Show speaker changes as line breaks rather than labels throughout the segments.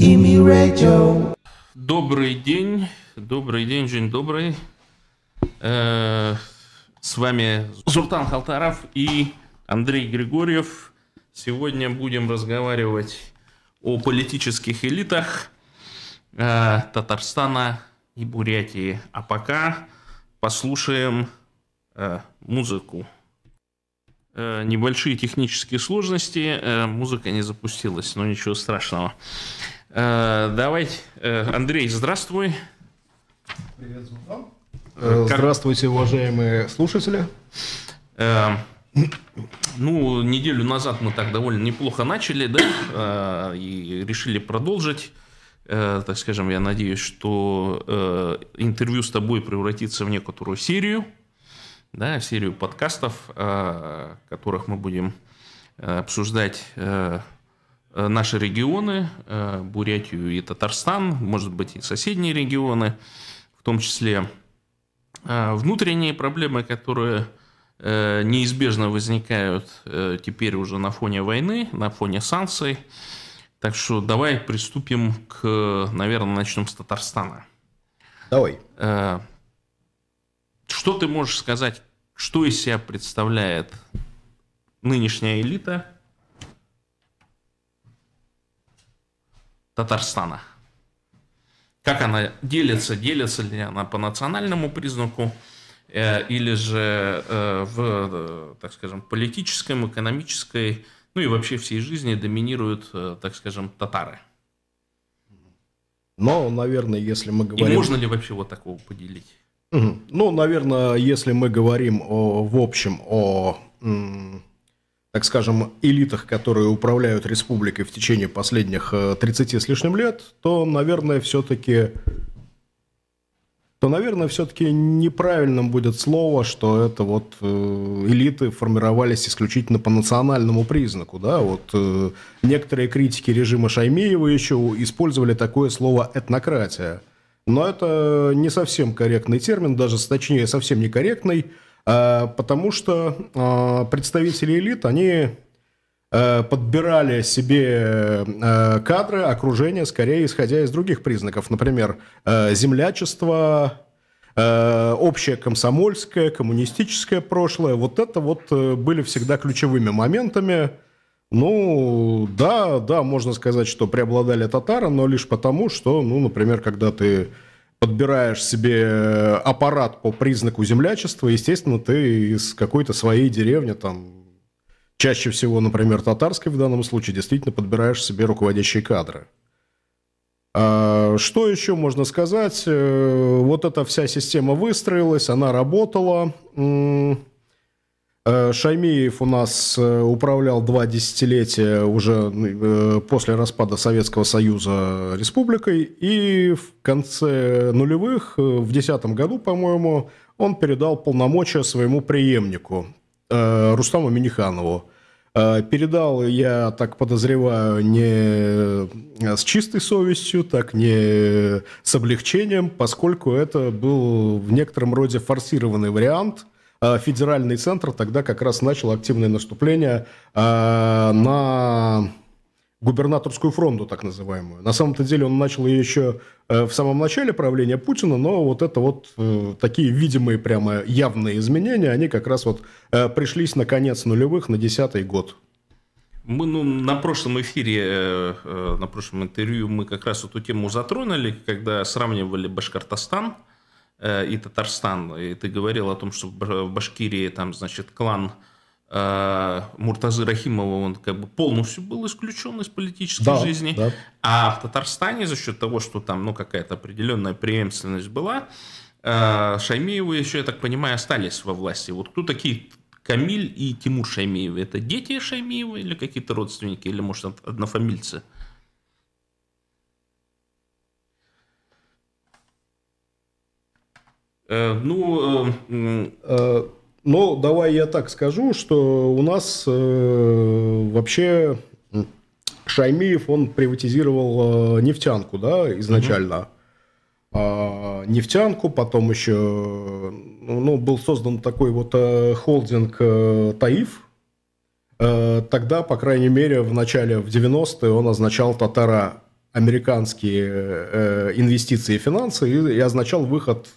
Ими Radio. Добрый день, добрый день, Жень, добрый.
Э с вами Зуртан Халтаров и Андрей Григорьев. Сегодня будем разговаривать о политических элитах э Татарстана и Бурятии. А пока послушаем э, музыку. Э, небольшие технические сложности, э, музыка не запустилась, но ничего страшного. Э, Давай, э, Андрей, здравствуй.
Привет, э, Как... Здравствуйте, уважаемые слушатели.
Ну, неделю назад мы так довольно неплохо начали, да, и решили продолжить. Так скажем, я надеюсь, что интервью с тобой превратится в некоторую серию, да, серию подкастов, которых мы будем обсуждать Э, наши регионы, э, Бурятию и Татарстан, может быть, и соседние регионы, в том числе э, внутренние проблемы, которые неизбежно возникают теперь уже на фоне войны, на фоне санкций. Так что давай приступим к, наверное, начнем с Татарстана. Давай. Что ты можешь сказать, что из себя представляет нынешняя элита – Татарстана. Как она делится, делится ли она по национальному признаку, э, или же э, в, так скажем, политическом, экономической, ну и вообще всей жизни доминируют, э, так скажем, татары.
Но, наверное, если мы говорим... И можно
ли вообще вот такого поделить?
Ну, наверное, если мы говорим о, в общем о м, так скажем, элитах, которые управляют республикой в течение последних 30 э, с лишним лет, то, наверное, все-таки то, наверное, все-таки неправильным будет слово, что это вот э, элиты формировались исключительно по национальному признаку, да, вот э, некоторые критики режима Шаймиева еще использовали такое слово «этнократия», но это не совсем корректный термин, даже, точнее, совсем некорректный, Э, потому что э, представители элит, они э, подбирали себе кадры, окружение, скорее исходя из других признаков. Например, землячество, общее комсомольское, коммунистическое прошлое. Вот это вот были всегда ключевыми моментами. Ну, да, да, можно сказать, что преобладали татары, но лишь потому, что, ну, например, когда ты подбираешь себе э, аппарат по признаку землячества, естественно, ты из какой-то своей деревни, там, чаще всего, например, татарской в данном случае, действительно подбираешь себе руководящие кадры. А что еще можно сказать? Э, вот эта вся система выстроилась, она работала. Э, Шаймиев у нас э, управлял два десятилетия уже ну, э, после распада Советского Союза республикой, и в конце нулевых, в десятом году, по-моему, он передал полномочия своему преемнику Рустаму Миниханову. Передал, я так подозреваю, не с чистой совестью, так не с облегчением, поскольку это был в некотором роде форсированный вариант – Э, федеральный центр тогда как раз начал активное наступление э, на губернаторскую фронту, так называемую. На самом-то деле он начал ее еще э, в самом начале правления Путина, но вот это вот такие видимые прямо явные изменения, они как раз вот пришлись на конец нулевых, на десятый год.
Мы ну, на прошлом эфире, на прошлом интервью мы как раз эту тему затронули, когда сравнивали Башкортостан – Э, и Татарстан. И ты говорил о том, что в Башкирии там, значит, клан э, Муртазы Рахимова, он как бы полностью был исключен из политической да, жизни. Да. А в Татарстане за счет того, что там ну, какая-то определенная преемственность была, э, Шаймиевы еще, я так понимаю, остались во власти. Вот кто такие Камиль и Тимур Шаймиевы? Это дети Шаймиевы или какие-то родственники, или, может, однофамильцы?
Э, ну, ну, давай я так скажу, что у нас вообще Шаймиев, он приватизировал нефтянку, да, изначально. Угу. Нефтянку, потом еще, ну, ну, был создан такой вот холдинг Таиф. Тогда, по крайней мере, в начале, в 90-е он означал Татара американские инвестиции и финансы и означал выход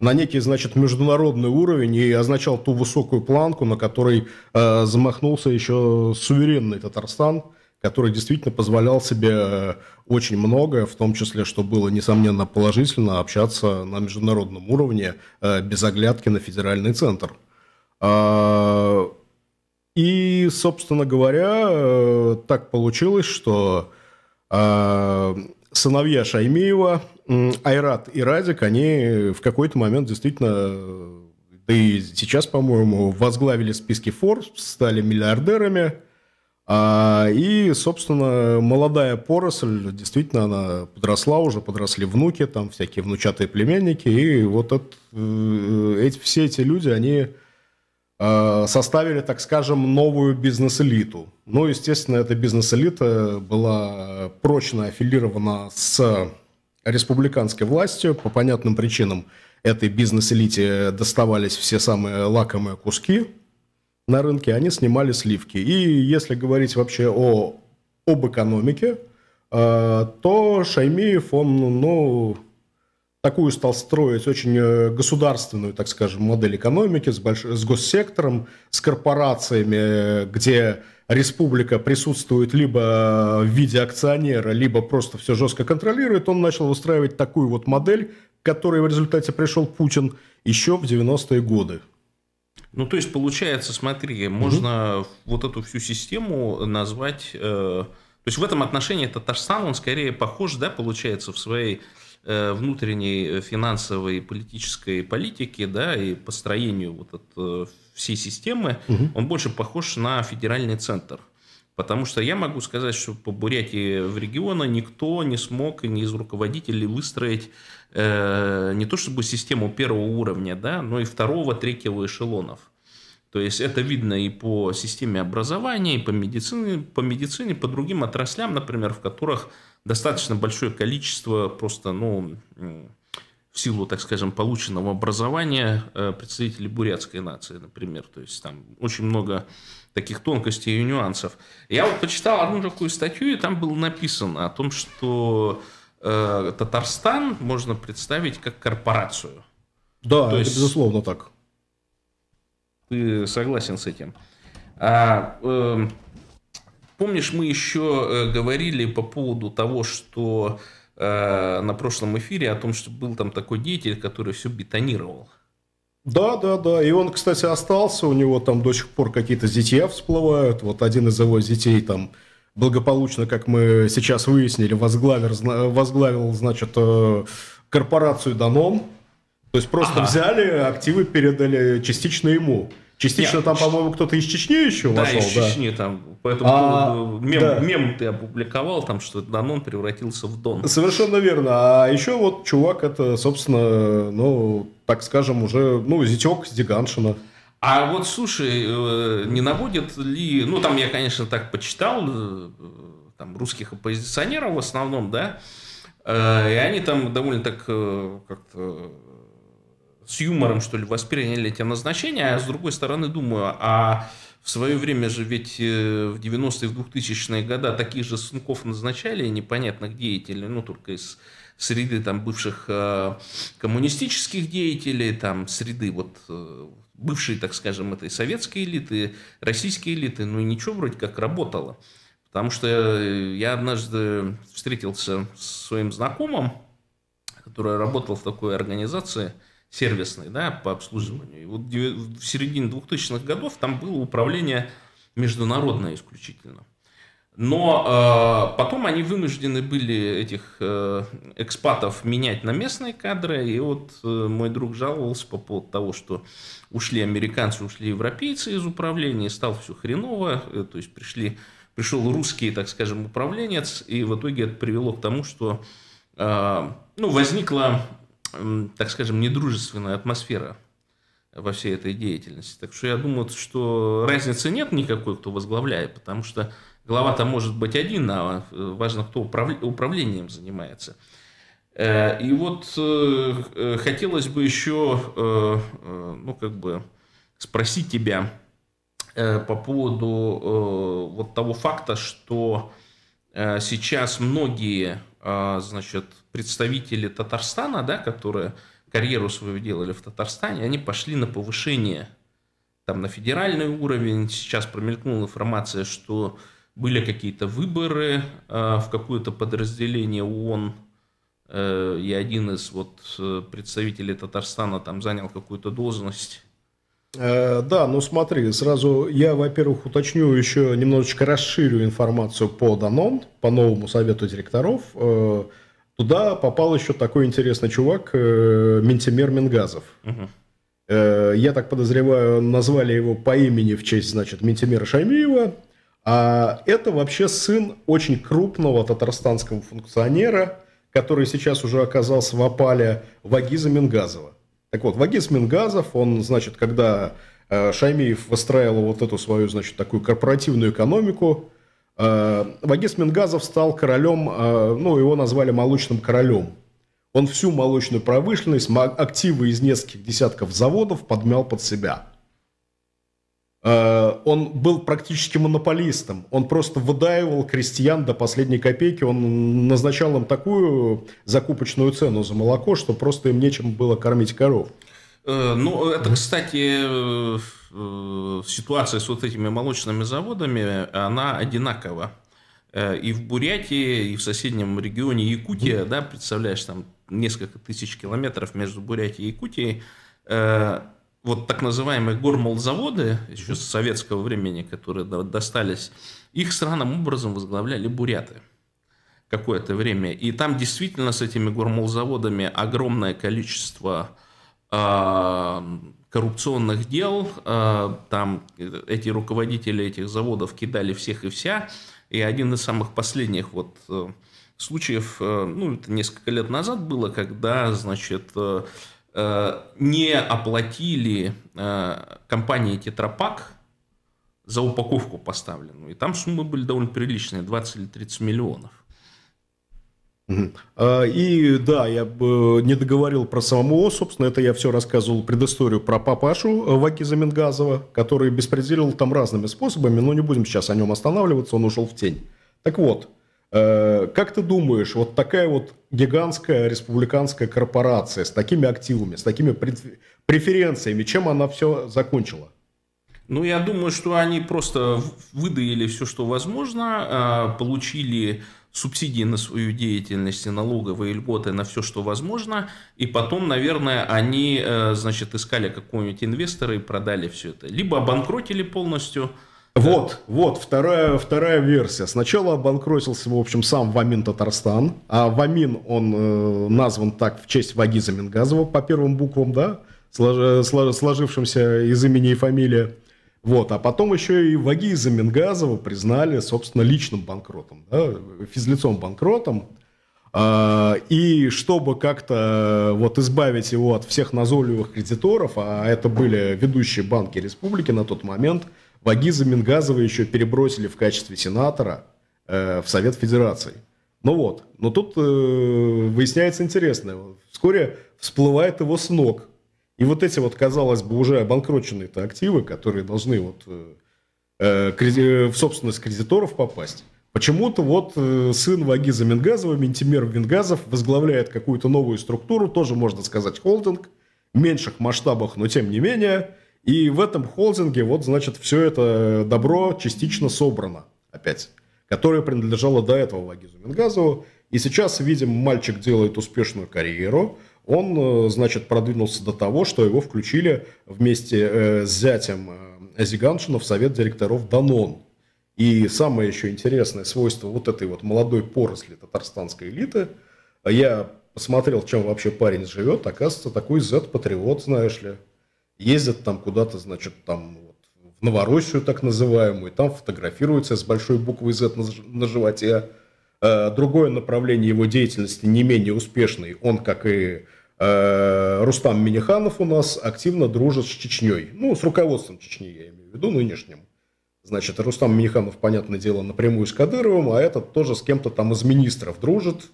на некий, значит, международный уровень и означал ту высокую планку, на которой э, замахнулся еще суверенный Татарстан, который действительно позволял себе э, очень многое, в том числе, что было, несомненно, положительно, общаться на международном уровне э, без оглядки на федеральный центр. А, и, собственно говоря, э, так получилось, что э, сыновья Шаймиева, Айрат и Радик, они в какой-то момент действительно, да и сейчас, по-моему, возглавили списки Forbes, стали миллиардерами. А, и, собственно, молодая поросль, действительно, она подросла уже, подросли внуки, там всякие внучатые племянники, и вот это, э, эти, все эти люди, они Э, составили, так скажем, новую бизнес-элиту. Ну, естественно, эта бизнес-элита была прочно аффилирована с республиканской властью. По понятным причинам этой бизнес-элите доставались все самые лакомые куски на рынке, они снимали сливки. И если говорить вообще о, об экономике, э, то Шаймиев, он, ну, такую стал строить очень э, государственную, так скажем, модель экономики с, больш... с госсектором, с корпорациями, э, где республика присутствует либо э, в виде акционера, либо просто все жестко контролирует, он начал выстраивать такую вот модель, к которой в результате пришел Путин еще в 90-е годы.
Ну, то есть, получается, смотри, можно вот эту всю систему назвать... Э, то есть, в этом отношении это Татарстан, он скорее похож, да, получается, в своей Э, внутренней э, финансовой политической политики, да, и построению вот от э, всей системы, угу. он больше похож на федеральный центр. Потому что я могу сказать, что по Бурятии в региона никто не смог и не из руководителей выстроить э, не то чтобы систему первого уровня, да, но и второго, третьего эшелонов. То есть это видно и по системе образования, и по медицине, по медицине, по другим отраслям, например, в которых достаточно большое количество просто, ну, в силу, так скажем, полученного образования э, представителей бурятской нации, например. То есть там очень много таких тонкостей и нюансов. Я вот почитал одну такую статью, и там было написано о том, что э, Татарстан можно представить как корпорацию.
Да, То это есть, безусловно так.
Ты согласен с этим? А, э, Помнишь, мы еще э, говорили по поводу того, что э, на прошлом эфире о том, что был там такой деятель, который все бетонировал.
Да, да, да. И он, кстати, остался. У него там до сих пор какие-то зятья всплывают. Вот один из его детей там благополучно, как мы сейчас выяснили, возглавил, возглавил значит, э, корпорацию Данон. То есть просто ага. взяли, активы передали частично ему. Частично Нет, там, ну по-моему, кто-то из Чечни еще да, вошел. Из да, из
Чечни там. Поэтому а, мем, да. мем ты опубликовал, там, что Данон превратился в Дон.
Совершенно верно. А еще вот чувак, это, собственно, ну, так скажем, уже, ну, зятек с Диганшина.
А вот, слушай, э, не наводит ли... Ну, там я, конечно, так почитал, э, там, русских оппозиционеров в основном, да, э, и они там довольно так как-то с юмором, что ли, восприняли эти назначения, а с другой стороны думаю, а в свое время же ведь э, в 90-е, в 2000-е годы таких же сынков назначали непонятных деятелей, ну, только из среды там бывших э, коммунистических деятелей, там среды вот э, бывшей, так скажем, этой советской элиты, российской элиты, ну и ничего вроде как работало. Потому что я однажды встретился с своим знакомым, который работал в такой организации – сервисный, да, по обслуживанию. И вот в середине 2000-х годов там было управление международное исключительно. Но э, потом они вынуждены были этих э, экспатов менять на местные кадры. И вот э, мой друг жаловался по поводу того, что ушли американцы, ушли европейцы из управления, стало все хреново. Э, то есть пришли, пришел русский, так скажем, управленец. И в итоге это привело к тому, что э, ну, возникла так скажем, недружественная атмосфера во всей этой деятельности. Так что я думаю, что разницы нет никакой, кто возглавляет, потому что глава там может быть один, а э, важно, кто управлением занимается. Э, и вот э, хотелось бы еще, ну, как бы, спросить тебя по поводу вот того факта, что сейчас многие, а, значит, представители Татарстана, да, которые карьеру свою делали в Татарстане, они пошли на повышение там, на федеральный уровень. Сейчас промелькнула информация, что были какие-то выборы э, в какое-то подразделение ООН, э, и один из вот, э, представителей Татарстана там занял какую-то должность.
Э, да, ну смотри, сразу я, во-первых, уточню еще немножечко расширю информацию по Данон, по новому совету директоров. Э, Туда попал еще такой интересный чувак, э, Ментимер Мингазов. Угу. Э, я так подозреваю, назвали его по имени в честь, значит, Ментимера Шаймиева. А это вообще сын очень крупного татарстанского функционера, который сейчас уже оказался в опале Вагиза Мингазова. Так вот, Вагиз Мингазов, он, значит, когда э, Шаймиев выстраивал вот эту свою, значит, такую корпоративную экономику, Э, Вагис Мингазов стал королем, э, ну, его назвали молочным королем. Он всю молочную промышленность, активы из нескольких десятков заводов подмял под себя. Э, он был практически монополистом. Он просто выдаивал крестьян до последней копейки. Он назначал им такую закупочную цену за молоко, что просто им нечем было кормить коров.
Ну, это, кстати, Э, ситуация с вот этими молочными заводами, она одинакова. Э, и в Бурятии, и в соседнем регионе Якутия, да, представляешь, там несколько тысяч километров между Бурятией и Якутией, э, вот так называемые гормолзаводы, еще с советского времени, которые достались, их странным образом возглавляли буряты какое-то время. И там действительно с этими гормолзаводами огромное количество а, коррупционных дел. Э, там эти руководители этих заводов кидали всех и вся. И один из самых последних вот э, случаев, э, ну, это несколько лет назад было, когда, значит, не оплатили компании «Тетрапак» за упаковку поставленную. И там суммы были довольно приличные, 20 или 30 миллионов.
А, и да, я не договорил про самого, собственно, это я все рассказывал предысторию про папашу э, Ваки Замингазова, который беспределил там разными способами, но не будем сейчас о нем останавливаться, он ушел в тень. Так вот, э, как ты думаешь, вот такая вот гигантская республиканская корпорация с такими активами, с такими преференциями, чем она все закончила?
Ну, я думаю, что они просто выдаили все, что возможно, э, получили субсидии на свою деятельность и налоговые льготы на все, что возможно. И потом, наверное, они, э, значит, искали какого-нибудь инвестора и продали все это. Либо обанкротили полностью,
вот, да. вот, вторая, вторая версия. Сначала обанкротился, в общем, сам Вамин Татарстан. А Вамин, он э, назван так в честь Вагиза Мингазова по первым буквам, да, слож, слож, сложившимся из имени и фамилии. Вот, а потом еще и Вагиза Мингазова признали, собственно, личным банкротом, да, физлицом банкротом. А, и чтобы как-то э, вот избавить его от всех назойливых кредиторов, а это были ведущие банки республики на тот момент, Вагиза Мингазова еще перебросили в качестве сенатора э, в Совет Федерации. Ну вот, но тут э, выясняется интересное. Вскоре всплывает его с ног и вот эти вот, казалось бы, уже обанкроченные-то активы, которые должны вот э, э, э, в собственность кредиторов попасть, почему-то вот э, сын Вагиза Мингазова, Ментимер Мингазов, возглавляет какую-то новую структуру, тоже, можно сказать, холдинг, в меньших масштабах, но тем не менее. И в этом холдинге вот, значит, все это добро частично собрано опять, которое принадлежало до этого Вагизу Мингазову. И сейчас, видим, мальчик делает успешную карьеру, он, э, значит, продвинулся до того, что его включили вместе э, с зятем Азиганшина э, в совет директоров «Данон». И самое еще интересное свойство вот этой вот молодой поросли татарстанской элиты, я посмотрел, чем вообще парень живет, оказывается, такой Z-патриот, знаешь ли. Ездит там куда-то, значит, там вот, в Новороссию так называемую, там фотографируется с большой буквой Z на, на животе. Другое направление его деятельности не менее успешное. Он, как и Э, Рустам Миниханов у нас активно дружит с Чечней. Ну, с руководством Чечни, я имею в виду, нынешним. Значит, Рустам Миниханов, понятное дело, напрямую с Кадыровым, а этот тоже с кем-то там из министров дружит,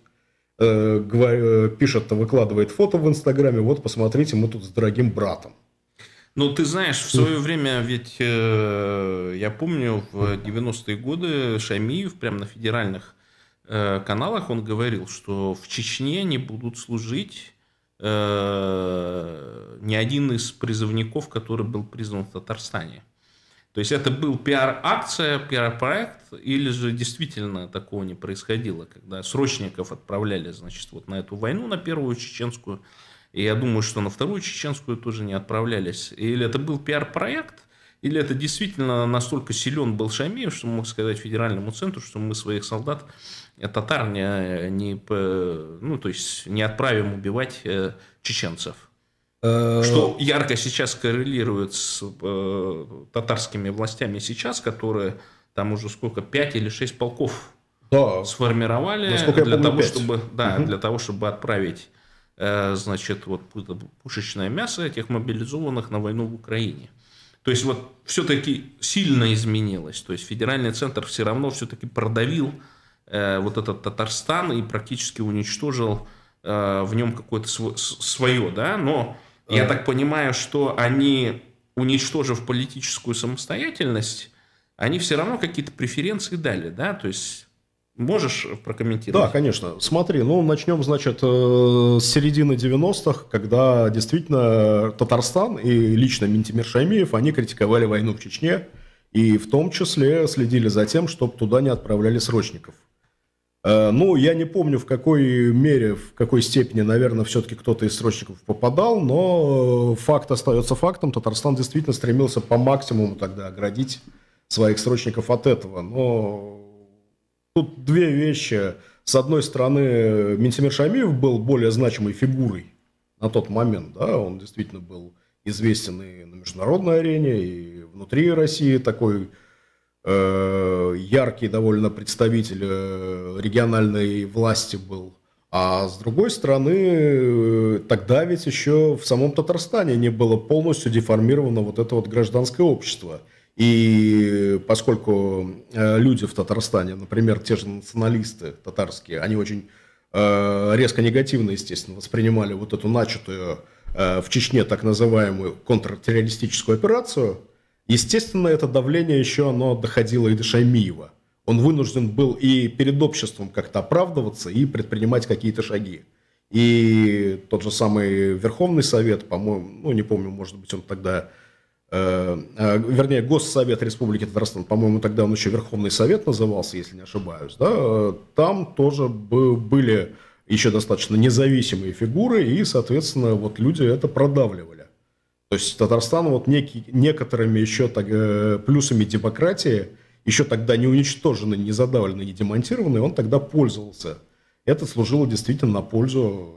э, э, пишет, выкладывает фото в Инстаграме, вот посмотрите, мы тут с дорогим братом.
Ну, ты знаешь, в свое время ведь, я помню, в 90-е годы Шамиев прямо на федеральных каналах он говорил, что в Чечне они будут служить э, ни один из призывников, который был призван в Татарстане. То есть это был пиар-акция, пиар-проект, или же действительно такого не происходило, когда срочников отправляли, значит, вот на эту войну, на первую чеченскую, и я думаю, что на вторую чеченскую тоже не отправлялись. Или это был пиар-проект, или это действительно настолько силен был Шамиев, что мог сказать федеральному центру, что мы своих солдат Э, татар э, не, не, э, ну, то есть не отправим убивать чеченцев.
Что
ярко сейчас коррелирует с э, татарскими властями сейчас, которые там уже сколько, пять или шесть полков да. сформировали Насколько для, помню, того, чтобы, да, угу. для того, чтобы отправить э, значит, вот, пушечное мясо этих мобилизованных на войну в Украине. То есть вот все-таки сильно изменилось. То есть федеральный центр все равно все-таки продавил Э, вот этот Татарстан и практически уничтожил э, в нем какое-то свое, да, но я так понимаю, что они, уничтожив политическую самостоятельность, они все равно какие-то преференции дали, да, то есть Можешь прокомментировать? Да, конечно.
Смотри, ну начнем, значит, э, с середины 90-х, когда действительно Татарстан и лично Ментимир Шаймиев, они критиковали войну в Чечне и в том числе следили за тем, чтобы туда не отправляли срочников. Э, ну, я не помню, в какой мере, в какой степени, наверное, все-таки кто-то из срочников попадал, но э, факт остается фактом. Татарстан действительно стремился по максимуму тогда оградить своих срочников от этого. Но тут две вещи. С одной стороны, Ментимир Шамиев был более значимой фигурой на тот момент. Да? Он действительно был известен и на международной арене, и внутри России такой Э, яркий довольно представитель э, региональной власти был. А с другой стороны, э, тогда ведь еще в самом Татарстане не было полностью деформировано вот это вот гражданское общество. И поскольку люди в Татарстане, например, те же националисты татарские, они очень резко негативно, естественно, воспринимали вот эту начатую в Чечне так называемую контртеррористическую операцию – Естественно, это давление еще оно доходило и до Шаймиева. Он вынужден был и перед обществом как-то оправдываться и предпринимать какие-то шаги. И тот же самый Верховный Совет, по-моему, ну не помню, может быть, он тогда, э, э вернее, Госсовет Республики Татарстан, по-моему, тогда он еще Верховный Совет назывался, если не ошибаюсь, да, э, там тоже были еще достаточно независимые фигуры, и, соответственно, вот люди это продавливали. То есть Татарстан вот некий, некоторыми еще так, э, плюсами демократии, еще тогда не уничтоженный, не задавленный, не демонтированный, он тогда пользовался. Это служило действительно на пользу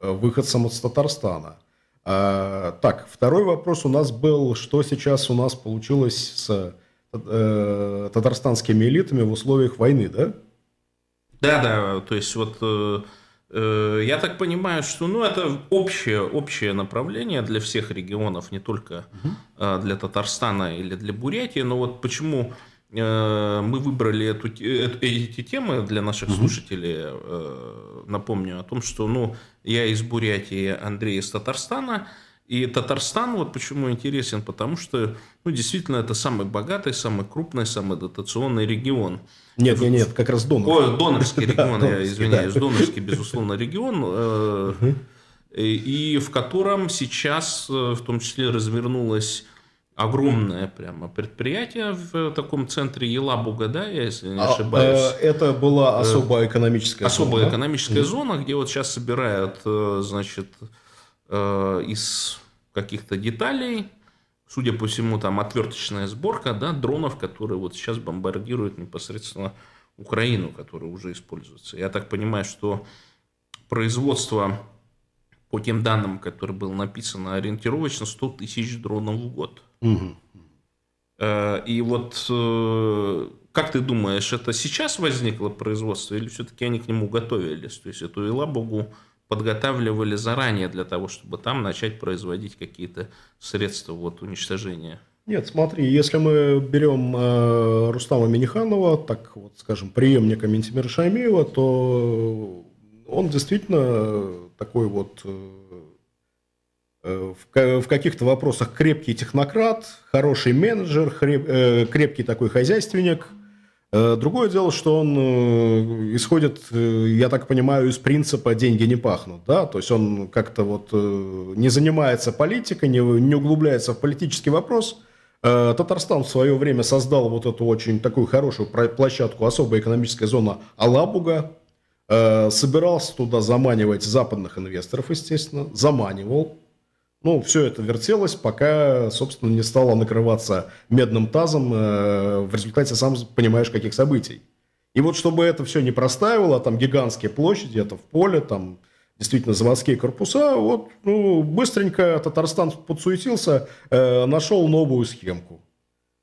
э, выходцам из Татарстана. А, так, второй вопрос у нас был, что сейчас у нас получилось с э, э татарстанскими элитами в условиях войны, да?
Да, да, то есть вот Э, я так понимаю, что ну, это общее, общее направление для всех регионов, не только э, для Татарстана или для Бурятии. Но вот почему э, мы выбрали эту, эти темы для наших слушателей. Напомню о том, что ну, я из Бурятии, Андрей из Татарстана – и Татарстан вот почему интересен, потому что ну, действительно это самый богатый, самый крупный, самый дотационный регион.
Нет, нет, нет, как раз донор. О, донорский регион, я извиняюсь, донорский,
безусловно, регион, э, и в котором сейчас э, в том числе развернулось огромное прямо предприятие в э, таком центре Елабуга, да, если не а, ошибаюсь.
это была особая экономическая особая зона. Особая экономическая
зона, где вот сейчас собирают, значит, Э, из каких-то деталей, судя по всему, там отверточная сборка да, дронов, которые вот сейчас бомбардируют непосредственно Украину, которые уже используются. Я так понимаю, что производство, по тем данным, которые было написано, ориентировочно 100 тысяч дронов в год. Угу. И вот э, как ты думаешь, это сейчас возникло производство или все-таки они к нему готовились? То есть это Елабугу Богу подготавливали заранее для того, чтобы там начать производить какие-то средства вот, уничтожения?
Нет, смотри, если мы берем э, Рустама Миниханова, так вот, скажем, преемника Ментимира Шаймиева, то он действительно такой вот э, э, в, каких-то вопросах крепкий технократ, хороший менеджер, хреп, э, крепкий такой хозяйственник – Э, другое дело, что он э, исходит, э, я так понимаю, из принципа «деньги не пахнут». Да? То есть он как-то вот не занимается политикой, не, не углубляется в политический вопрос. Татарстан в свое время создал вот эту очень такую хорошую площадку, особая экономическая зона Алабуга. Собирался туда заманивать западных инвесторов, естественно, заманивал. Ну, все это вертелось, пока, собственно, не стало накрываться медным тазом э, в результате, сам понимаешь, каких событий. И вот чтобы это все не простаивало, там гигантские площади, это в поле, там действительно заводские корпуса, вот ну, быстренько Татарстан подсуетился, э, нашел новую схемку.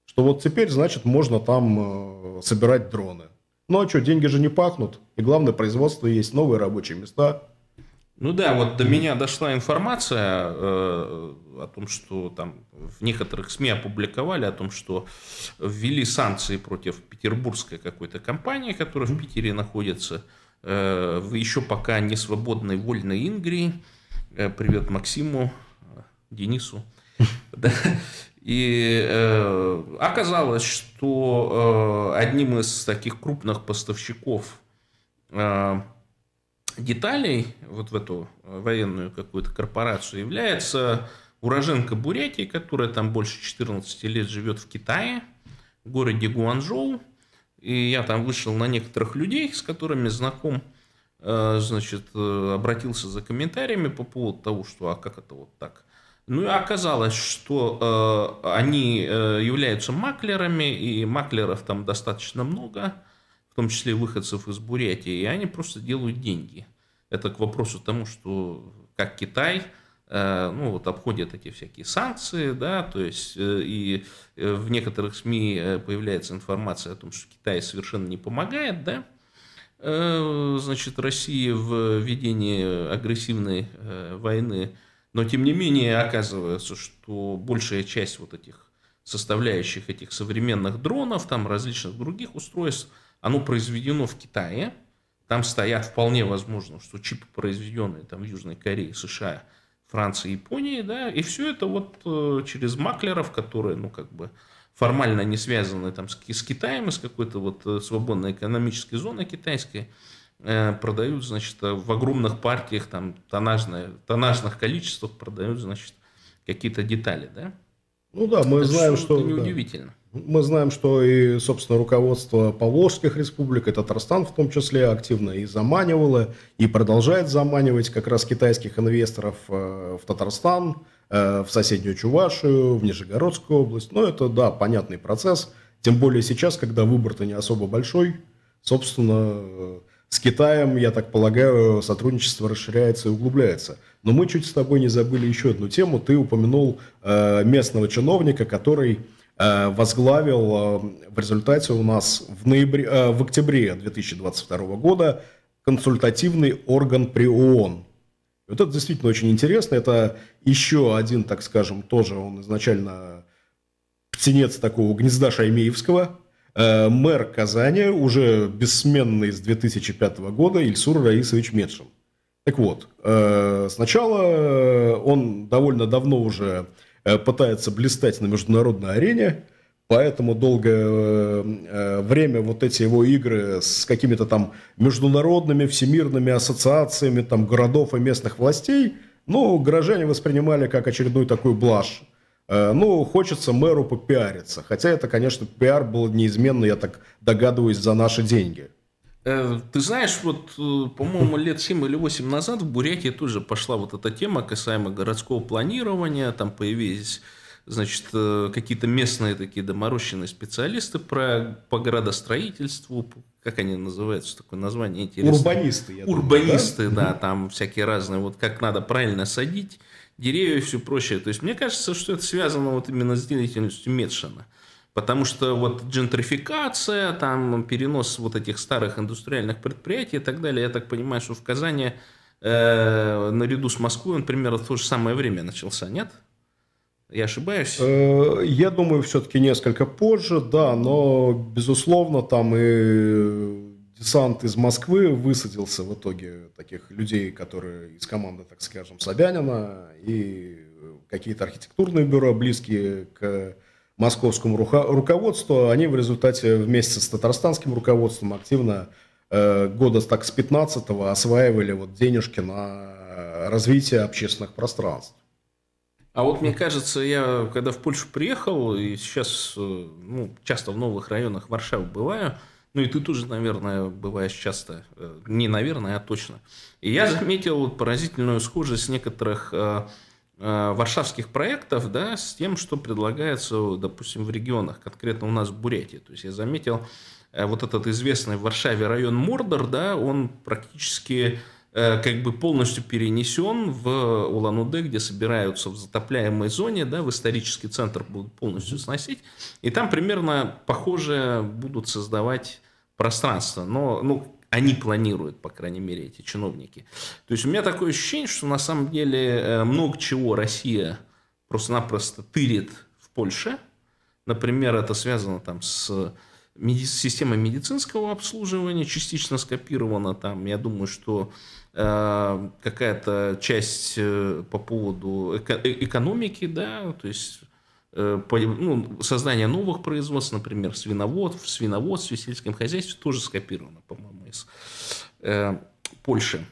Что вот теперь, значит, можно там э, собирать дроны. Ну а что, деньги же не пахнут, и главное, производство есть, новые рабочие места –
ну да, вот до меня дошла информация э, о том, что там в некоторых СМИ опубликовали о том, что ввели санкции против петербургской какой-то компании, которая в Питере находится, э, в еще пока не свободной вольной Ингрии. Э, привет Максиму, э, Денису. И э, оказалось, что э, одним из таких крупных поставщиков деталей вот в эту э, военную какую-то корпорацию является уроженка Бурятии, которая там больше 14 лет живет в Китае, в городе Гуанчжоу. И я там вышел на некоторых людей, с которыми знаком, э, значит, э, обратился за комментариями по поводу того, что а как это вот так. Ну и оказалось, что они являются маклерами, и маклеров там достаточно много – в том числе выходцев из Бурятии, и они просто делают деньги. Это к вопросу тому, что как Китай, э, ну вот обходят эти всякие санкции, да, то есть э, и э, в некоторых СМИ появляется информация о том, что Китай совершенно не помогает, да, значит, России в ведении агрессивной войны, но тем не менее оказывается, что большая часть вот этих составляющих этих современных дронов, там различных других устройств – оно произведено в Китае. Там стоят вполне возможно, что чипы, произведенные там в Южной Корее, США, Франции, Японии, да, и все это вот э, через маклеров, которые, ну, как бы формально не связаны там с, с Китаем, с какой-то вот э, свободной экономической зоной китайской, э, продают, значит, в огромных партиях, там, тоннажных, тоннажных количествах продают, значит, какие-то детали, да.
Ну да, мы Это знаем, что... что неудивительно. Да. Мы знаем, что и, собственно, руководство Поволжских республик, и Татарстан в том числе активно и заманивало, и продолжает заманивать как раз китайских инвесторов э, в Татарстан, э, в соседнюю Чувашию, в Нижегородскую область. Но ну, это, да, понятный процесс. Тем более сейчас, когда выбор-то не особо большой, собственно, с Китаем, я так полагаю, сотрудничество расширяется и углубляется. Но мы чуть с тобой не забыли еще одну тему. Ты упомянул э, местного чиновника, который э, возглавил э, в результате у нас в, ноябре, э, в октябре 2022 года консультативный орган при ООН. вот это действительно очень интересно. Это еще один, так скажем, тоже он изначально птенец такого гнезда Шаймеевского, Э, мэр Казани, уже бессменный с 2005 года, Ильсур Раисович Медшин. Так вот, э, сначала э, он довольно давно уже пытается блистать на международной арене, Поэтому долгое время вот эти его игры с какими-то там международными, всемирными ассоциациями там городов и местных властей, ну, горожане воспринимали как очередную такую блажь. Э, ну, хочется мэру попиариться. Хотя это, конечно, пиар был неизменно, я так догадываюсь, за наши деньги.
Э, ты знаешь, вот, э, по-моему, лет 7 или 8 назад в Бурятии тоже пошла вот эта тема касаемо городского планирования, там появились значит, какие-то местные такие доморощенные специалисты про, по градостроительству, как они называются, такое название интересное. Урбанисты, я Урбанисты, думаю, да? да, там всякие разные, вот как надо правильно садить, деревья и все прочее. То есть мне кажется, что это связано вот именно с деятельностью Медшина. Потому что вот джентрификация, там перенос вот этих старых индустриальных предприятий и так далее, я так понимаю, что в Казани э, наряду с Москвой, например, в то же самое время начался, нет?
Я ошибаюсь? Э, я думаю, все-таки несколько позже, да, но, безусловно, там и десант из Москвы высадился в итоге таких людей, которые из команды, так скажем, Собянина, и какие-то архитектурные бюро, близкие к московскому руководству, они в результате вместе с татарстанским руководством активно э, года так с 15 осваивали вот денежки на развитие общественных пространств.
А вот мне кажется, я когда в Польшу приехал, и сейчас э, ну, часто в новых районах Варшавы бываю, ну и ты тоже, наверное, бываешь часто. Э, не наверное, а точно. И я заметил поразительную схожесть некоторых э, э, варшавских проектов, да, с тем, что предлагается, допустим, в регионах, конкретно у нас в Бурятии. То есть я заметил, вот этот известный в Варшаве район Мордор, да, он практически как бы полностью перенесен в Улан-Удэ, где собираются в затопляемой зоне, да, в исторический центр будут полностью сносить. И там примерно похоже будут создавать пространство, но ну, они планируют, по крайней мере, эти чиновники. То есть у меня такое ощущение, что на самом деле э, много чего Россия просто-напросто тырит в Польше. Например, это связано там с меди- системой медицинского обслуживания, частично скопировано там, я думаю, что э, какая-то часть э, по поводу эко- э, экономики, да, то есть Э, ну, создание новых производств, например, свиновод, в свиноводстве, в сельском хозяйстве тоже скопировано, по-моему, из э, Польши.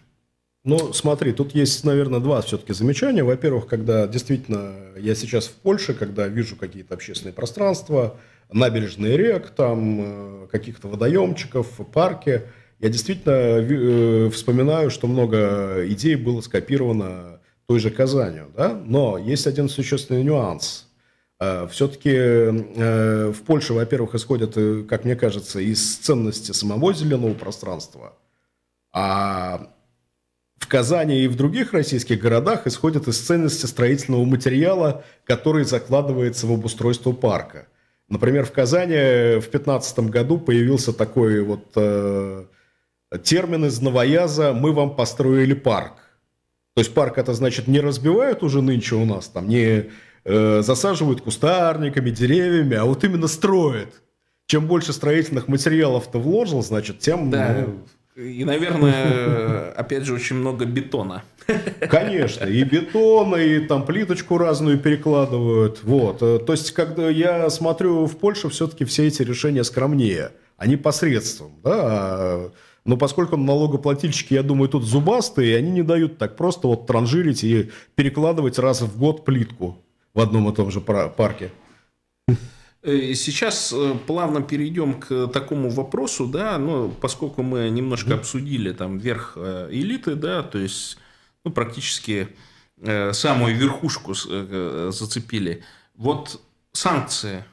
Ну, смотри, тут есть, наверное, два все-таки замечания. Во-первых, когда действительно я сейчас в Польше, когда вижу какие-то общественные пространства, набережные рек, там э, каких-то водоемчиков, парки, я действительно э, вспоминаю, что много идей было скопировано той же Казанью, да? Но есть один существенный нюанс – а, Все-таки э, в Польше, во-первых, исходят, э, как мне кажется, из ценности самого зеленого пространства, а в Казани и в других российских городах исходят из ценности строительного материала, который закладывается в обустройство парка. Например, в Казани э, в 2015 году появился такой вот э, термин из новояза «мы вам построили парк». То есть парк это значит не разбивают уже нынче у нас, там не Э, засаживают кустарниками, деревьями, а вот именно строят. Чем больше строительных материалов ты вложил, значит, тем... Да. Ну, и, наверное, опять же, очень много бетона. Конечно, и бетона, и там плиточку разную перекладывают. Вот. Э, то есть, когда я смотрю в Польше, все-таки все эти решения скромнее. Они а посредством, да. Но поскольку налогоплательщики, я думаю, тут зубастые, они не дают так просто вот транжирить и перекладывать раз в год плитку в одном и том же парке?
Э, сейчас э, плавно перейдем к такому вопросу, да, но ну, поскольку мы немножко обсудили там верх э, элиты, да, то есть ну, практически самую верхушку зацепили. Вот санкции,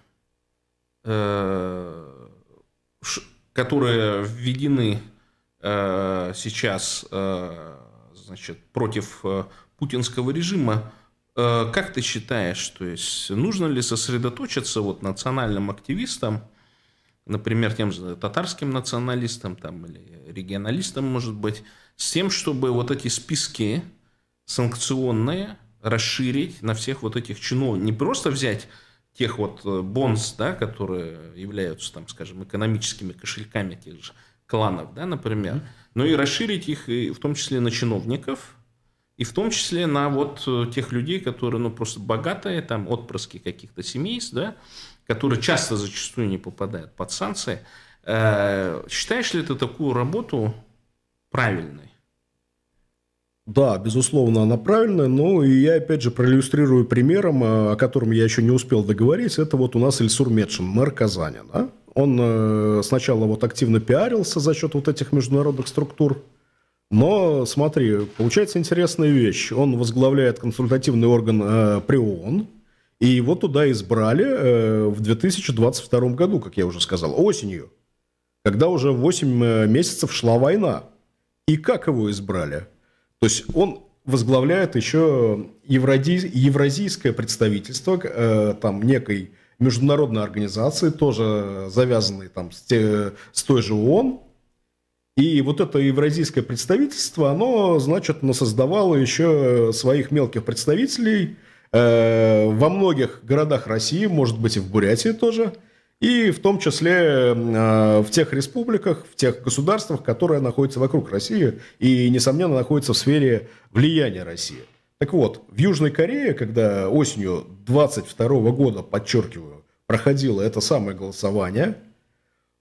которые введены сейчас значит, против путинского режима, Э, как ты считаешь, то есть нужно ли сосредоточиться вот национальным активистам, например, тем же татарским националистам там, или регионалистам, может быть, с тем, чтобы вот эти списки санкционные расширить на всех вот этих чиновников, ну, не просто взять тех вот э, бонс, да, которые являются, там, скажем, экономическими кошельками тех же кланов, да, например, но и расширить их, и в том числе на чиновников – и в том числе на вот э, тех людей, которые ну, просто богатые, там отпрыски каких-то семейств, да, которые часто зачастую не попадают под санкции. Э, считаешь ли ты такую работу правильной?
Да, безусловно, она правильная. Ну, и я, опять же, проиллюстрирую примером, э, о котором я еще не успел договорить. Это вот у нас Ильсур Медшин, мэр Казани. Да? Он э, сначала вот активно пиарился за счет вот этих международных структур, но смотри, получается интересная вещь. Он возглавляет консультативный орган э, при ООН, и его туда избрали э, в 2022 году, как я уже сказал, осенью, когда уже 8 э, месяцев шла война. И как его избрали? То есть он возглавляет еще еврази... евразийское представительство э, там некой международной организации, тоже э, завязанной там с, те... Э, с той же ООН, и вот это евразийское представительство, оно, значит, насоздавало еще э, своих мелких представителей э, во многих городах России, может быть, и в Бурятии тоже, и в том числе э, в тех республиках, в тех государствах, которые находятся вокруг России и, несомненно, находятся в сфере влияния России. Так вот, в Южной Корее, когда осенью 22 года, подчеркиваю, проходило это самое голосование –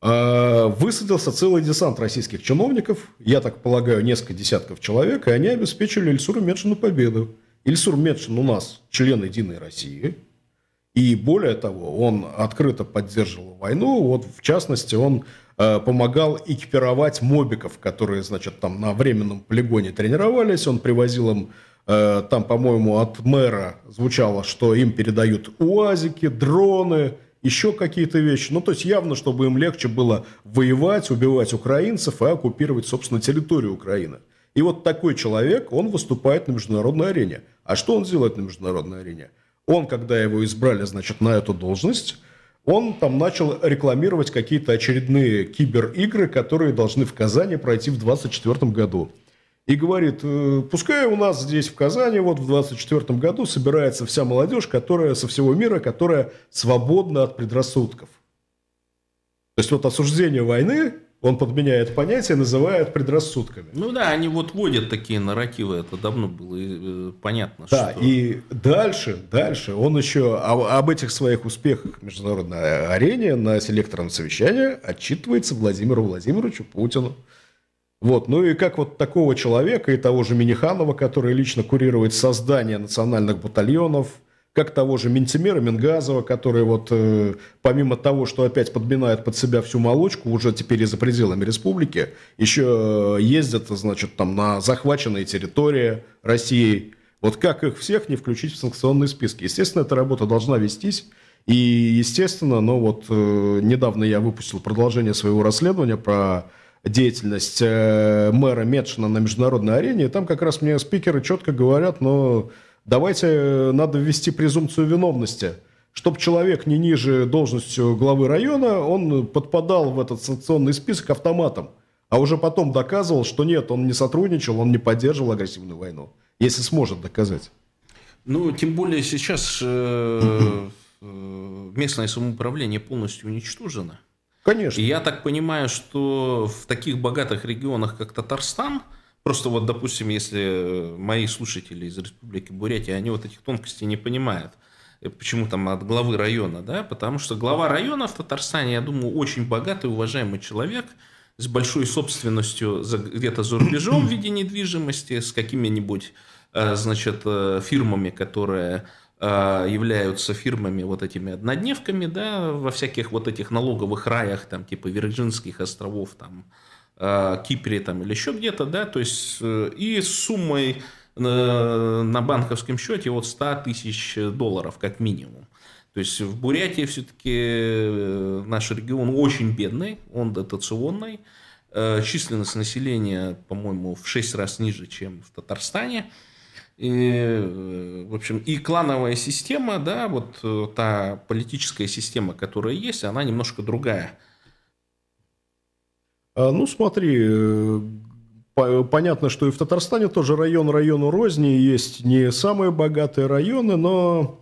Э, высадился целый десант российских чиновников, я так полагаю, несколько десятков человек, и они обеспечили Ильсуру Медшину победу. Ильсур Медшин у нас член «Единой России», и более того, он открыто поддерживал войну. Вот, в частности, он э, помогал экипировать мобиков, которые, значит, там на временном полигоне тренировались. Он привозил им, э, там, по-моему, от мэра звучало, что им передают уазики, дроны, еще какие-то вещи. Ну, то есть явно, чтобы им легче было воевать, убивать украинцев и оккупировать, собственно, территорию Украины. И вот такой человек, он выступает на международной арене. А что он делает на международной арене? Он, когда его избрали, значит, на эту должность, он там начал рекламировать какие-то очередные киберигры, которые должны в Казани пройти в 2024 году и говорит, «Э, пускай у нас здесь в Казани вот в 24 году собирается вся молодежь, которая со всего мира, которая свободна от предрассудков. То есть вот осуждение войны он подменяет понятие, называет предрассудками.
Ну да, они вот вводят такие нарративы, это давно было э, понятно.
Да, что... и дальше, дальше он еще об, об этих своих успехах в международной арене на селекторном совещании отчитывается Владимиру Владимировичу Путину. Вот. Ну и как вот такого человека и того же Миниханова, который лично курирует создание национальных батальонов, как того же Ментимера Мингазова, который вот э, помимо того, что опять подминает под себя всю молочку, уже теперь и за пределами республики, еще э, ездят, значит, там на захваченные территории России. Вот как их всех не включить в санкционные списки? Естественно, эта работа должна вестись. И, естественно, ну вот э, недавно я выпустил продолжение своего расследования про деятельность э, мэра Медшина на международной арене, и там как раз мне спикеры четко говорят, ну, давайте, э, надо ввести презумпцию виновности, чтобы человек не ниже должностью главы района, он подпадал в этот санкционный список автоматом, а уже потом доказывал, что нет, он не сотрудничал, он не поддерживал агрессивную войну, если сможет доказать.
Ну, тем более сейчас э, местное самоуправление полностью уничтожено. Конечно. я так понимаю, что в таких богатых регионах, как Татарстан, просто вот, допустим, если э, мои слушатели из Республики Бурятия, они вот этих тонкостей не понимают, э, почему там от главы района, да, потому что глава района в Татарстане, я думаю, очень богатый, уважаемый человек, с большой собственностью где-то за рубежом в виде недвижимости, с какими-нибудь, э, значит, фирмами, которые Э, являются фирмами вот этими однодневками, да, во всяких вот этих налоговых раях, там, типа Вирджинских островов, там, э, Кипре, там, или еще где-то, да, то есть э, и с суммой на банковском счете вот 100 тысяч долларов как минимум. То есть в Бурятии все-таки наш регион очень бедный, он дотационный. Численность населения, по-моему, в 6 раз ниже, чем в Татарстане. И, э, в общем, и клановая система, да, вот э, та политическая система, которая есть, она немножко другая.
А, ну, смотри, э, понятно, что и в Татарстане тоже район району розни есть не самые богатые районы, но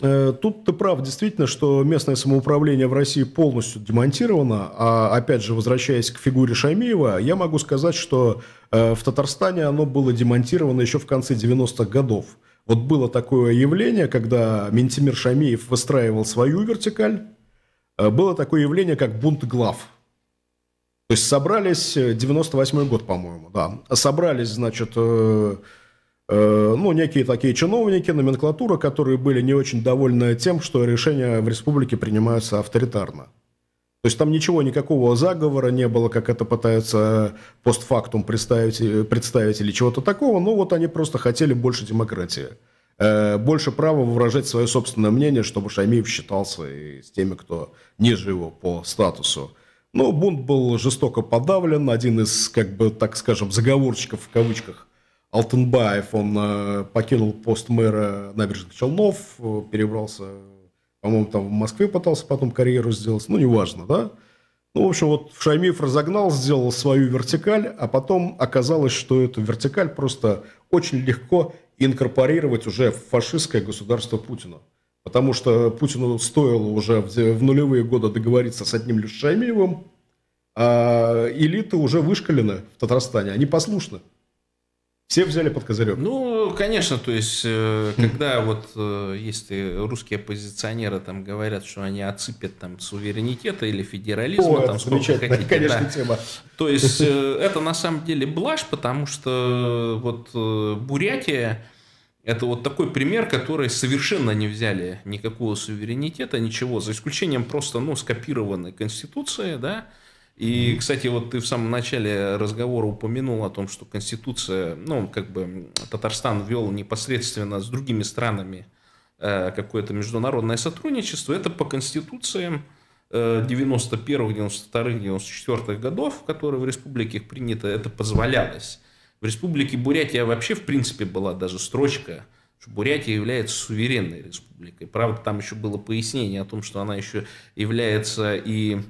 Э, тут ты прав, действительно, что местное самоуправление в России полностью демонтировано. А опять же, возвращаясь к фигуре Шаймиева, я могу сказать, что э, в Татарстане оно было демонтировано еще в конце 90-х годов. Вот было такое явление, когда Ментимир Шамиев выстраивал свою вертикаль, э, было такое явление, как бунт глав. То есть собрались, 98 год, по-моему, да, собрались, значит, Э, ну, некие такие чиновники, номенклатура, которые были не очень довольны тем, что решения в республике принимаются авторитарно. То есть там ничего, никакого заговора не было, как это пытаются постфактум представить, представить или чего-то такого. но вот они просто хотели больше демократии, э, больше права выражать свое собственное мнение, чтобы Шамиев считался и с теми, кто ниже его по статусу. Но ну, бунт был жестоко подавлен. Один из, как бы, так скажем, заговорщиков в кавычках Алтынбаев, он э, покинул пост мэра набережных Челнов, э, перебрался, по-моему, там в Москве пытался потом карьеру сделать, ну, неважно, да. Ну, в общем, вот Шаймиев разогнал, сделал свою вертикаль, а потом оказалось, что эту вертикаль просто очень легко инкорпорировать уже в фашистское государство Путина. Потому что Путину стоило уже в нулевые годы договориться с одним лишь Шаймиевым, а элиты уже вышкалены в Татарстане, они послушны. Все взяли под козырек. Ну,
конечно, то есть, э, когда вот э, есть русские оппозиционеры там говорят, что они отсыпят там суверенитета или федерализма, О, там сколько хотите. Конечно, да. тема. То есть, э, это на самом деле блажь, потому что вот Бурятия, это вот такой пример, который совершенно не взяли никакого суверенитета, ничего, за исключением просто, ну, скопированной конституции, да, и, кстати, вот ты в самом начале разговора упомянул о том, что Конституция, ну, как бы Татарстан вел непосредственно с другими странами э, какое-то международное сотрудничество. Это по Конституциям 91, х 92, х 94 х годов, которые в республике приняты, это позволялось. В республике Бурятия вообще, в принципе, была даже строчка, что Бурятия является суверенной республикой. Правда, там еще было пояснение о том, что она еще является и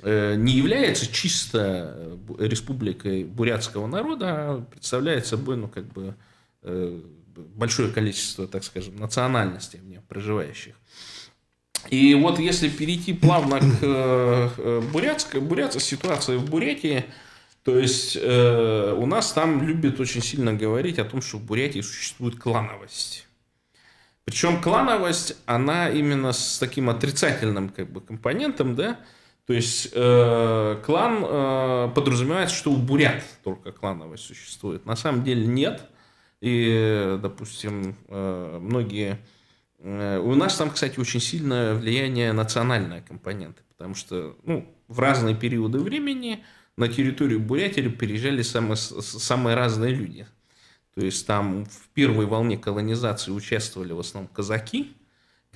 Э, не является чисто э, республикой бурятского народа, а представляет собой, ну, как бы, э, большое количество, так скажем, национальностей в нем проживающих. И вот если перейти плавно к бурятской, бурятской ситуации в Бурятии, то есть э, у нас там любят очень сильно говорить о том, что в Бурятии существует клановость. Причем клановость, она именно с таким отрицательным как бы, компонентом, да, э, то есть э, клан э, подразумевает, что у бурят только клановость существует. На самом деле нет. И, допустим, э, многие... Э, у нас там, кстати, очень сильное влияние национальной компоненты, потому что ну, в разные периоды времени на территорию Бурятии переезжали самые, самые разные люди. То есть там в первой волне колонизации участвовали в основном казаки,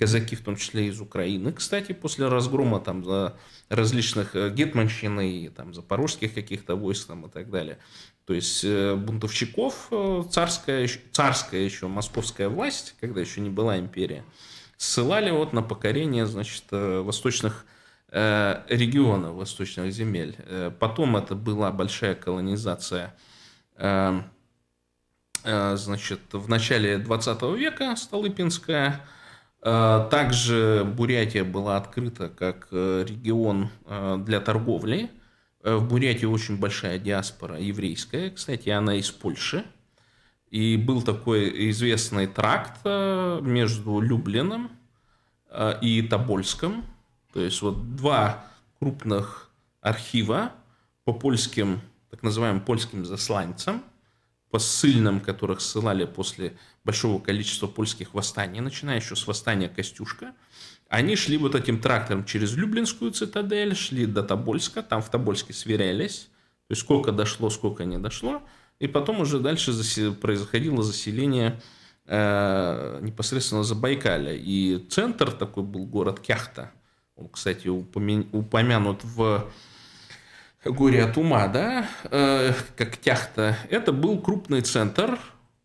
казаки, в том числе из Украины, кстати, после разгрома там за различных э, гетманщины и там запорожских каких-то войск там и так далее. То есть э, бунтовщиков э, царская, царская еще московская власть, когда еще не была империя, ссылали вот на покорение, значит, восточных регионов, восточных земель. Потом это была большая колонизация значит, в начале 20 века Столыпинская, Э, также Бурятия была открыта как э, регион э, для торговли. В Бурятии очень большая диаспора еврейская. Кстати, она из Польши. И был такой известный тракт между Люблином и Тобольском. То есть вот два крупных архива по польским, так называемым польским засланцам – по которых ссылали после большого количества польских восстаний, начиная еще с восстания Костюшка, они шли вот этим трактором через Люблинскую цитадель, шли до Тобольска, там в Тобольске сверялись, то есть сколько дошло, сколько не дошло, и потом уже дальше засел... происходило заселение э, непосредственно Забайкаля. И центр такой был город Кяхта, он, кстати, упомя... упомянут в горе от ума, да, э, как тяхта, это был крупный центр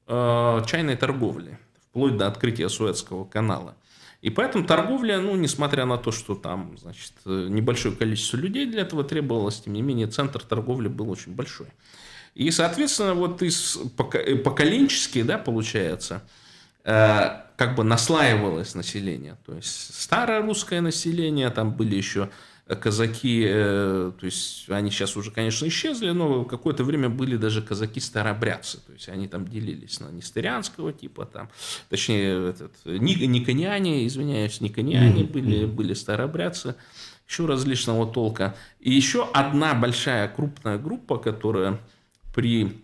э, чайной торговли, вплоть до открытия Суэцкого канала. И поэтому торговля, ну, несмотря на то, что там, значит, э, небольшое количество людей для этого требовалось, тем не менее, центр торговли был очень большой. И, соответственно, вот из э, поколенчески, да, получается, э, как бы наслаивалось население. То есть старое русское население, там были еще казаки, э, то есть они сейчас уже, конечно, исчезли, но какое-то время были даже казаки-старобрядцы, то есть они там делились на нестерианского типа, там, точнее, этот, никоняне, извиняюсь, никоняне были, были старобрядцы, еще различного толка. И еще одна большая крупная группа, которая при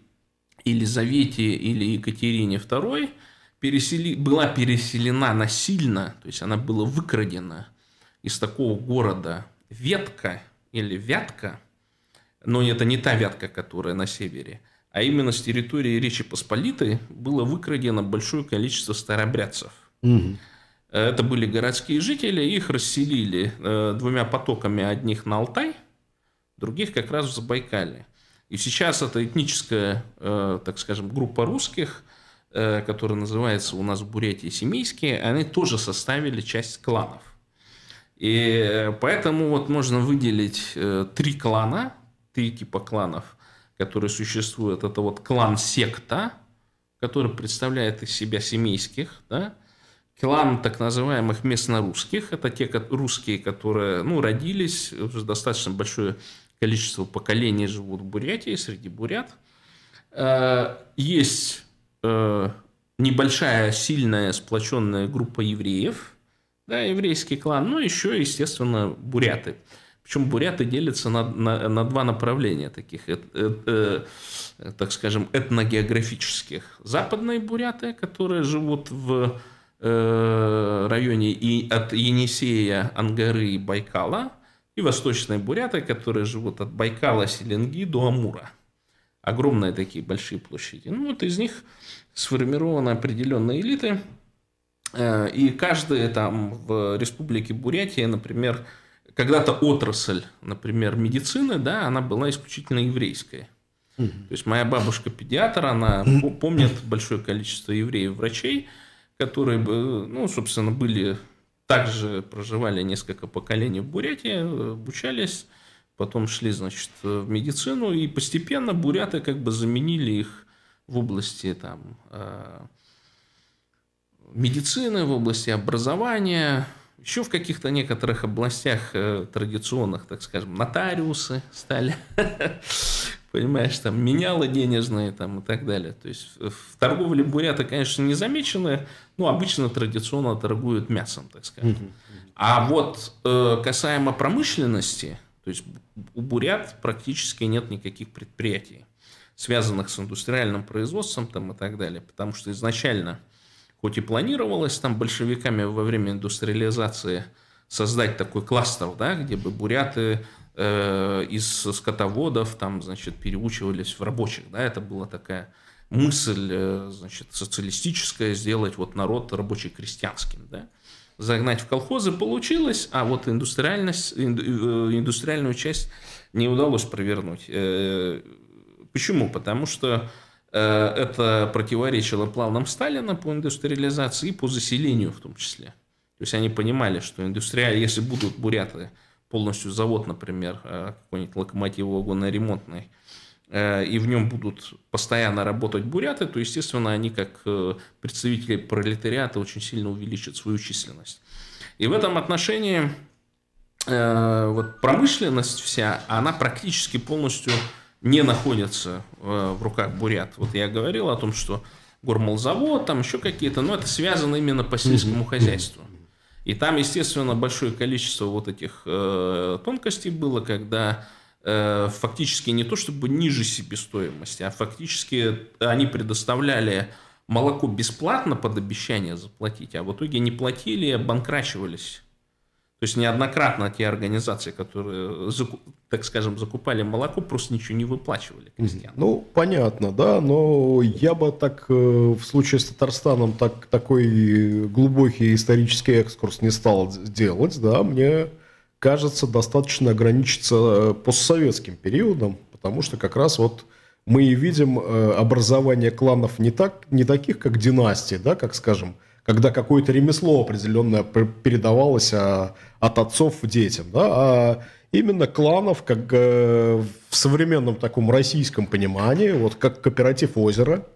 Елизавете или Екатерине II пересели, была переселена насильно, то есть она была выкрадена из такого города, ветка или вятка, но это не та вятка, которая на севере, а именно с территории Речи Посполитой было выкрадено большое количество старобрядцев. Угу. Это были городские жители, их расселили э, двумя потоками, одних на Алтай, других как раз в Забайкале. И сейчас эта этническая, э, так скажем, группа русских, э, которая называется у нас в Бурятии семейские, они тоже составили часть кланов. И э, поэтому вот можно выделить э, три клана, три типа кланов, которые существуют. Это вот клан секта, который представляет из себя семейских, да, клан так называемых местно-русских, это те русские, которые, ну, родились, уже достаточно большое количество поколений живут в Бурятии, среди бурят. Э, есть небольшая, сильная, сплоченная группа евреев – да, еврейский клан, ну еще, естественно, буряты. Причем буряты делятся на, на, на два направления таких, э, э, э, так скажем, этногеографических. Западные буряты, которые живут в э, районе и от Енисея, Ангары и Байкала, и восточные буряты, которые живут от Байкала, Селенги до Амура. Огромные такие большие площади. Ну вот из них сформированы определенные элиты – Э, и каждая э, там в республике Бурятия, например, когда-то отрасль, например, медицины, да, она была исключительно еврейская. То есть моя бабушка педиатр, она помнит большое количество евреев-врачей, которые, ну, собственно, были также проживали несколько поколений в Бурятии, э, обучались, потом шли, значит, в медицину, и постепенно буряты как бы заменили их в области там медицины, в области образования, еще в каких-то некоторых областях э, традиционных, так скажем, нотариусы стали, понимаешь, там меняла денежные там и так далее. То есть э, в торговле бурята, конечно, не замечены, но обычно традиционно торгуют мясом, так скажем. А вот э, касаемо промышленности, то есть у бурят практически нет никаких предприятий, связанных с индустриальным производством там и так далее, потому что изначально – хоть и планировалось там большевиками во время индустриализации создать такой кластер, да, где бы буряты э, из скотоводов там, значит, переучивались в рабочих, да, это была такая мысль, э, значит, социалистическая, сделать вот народ рабочий крестьянским, да, загнать в колхозы получилось, а вот индустриальность, э, индустриальную часть не удалось провернуть. Э, почему? Потому что Э, это противоречило планам Сталина по индустриализации и по заселению в том числе. То есть они понимали, что индустрия, если будут буряты полностью завод, например, э, какой-нибудь локомотивно-вагонно-ремонтный, э, и в нем будут постоянно работать буряты, то, естественно, они как представители пролетариата очень сильно увеличат свою численность. И в этом отношении вот промышленность вся, она практически полностью не находятся э, в руках бурят. Вот я говорил о том, что гормолзавод, там еще какие-то, но это связано именно по сельскому хозяйству. И там, естественно, большое количество вот этих э, тонкостей было, когда э, фактически не то чтобы ниже себестоимости, а фактически они предоставляли молоко бесплатно под обещание заплатить, а в итоге не платили, а обанкрачивались то есть неоднократно те организации, которые, так скажем, закупали молоко, просто ничего не выплачивали
крестьянам. Ну, понятно, да, но я бы так э, в случае с Татарстаном так, такой глубокий исторический экскурс не стал делать, да, мне кажется, достаточно ограничиться э, постсоветским периодом, потому что как раз вот мы и видим э, образование кланов не, так, не таких, как династии, да, как, скажем, когда какое-то ремесло определенное передавалось а, от отцов детям, да, а именно кланов, как э, в современном таком российском понимании, вот как кооператив Озера,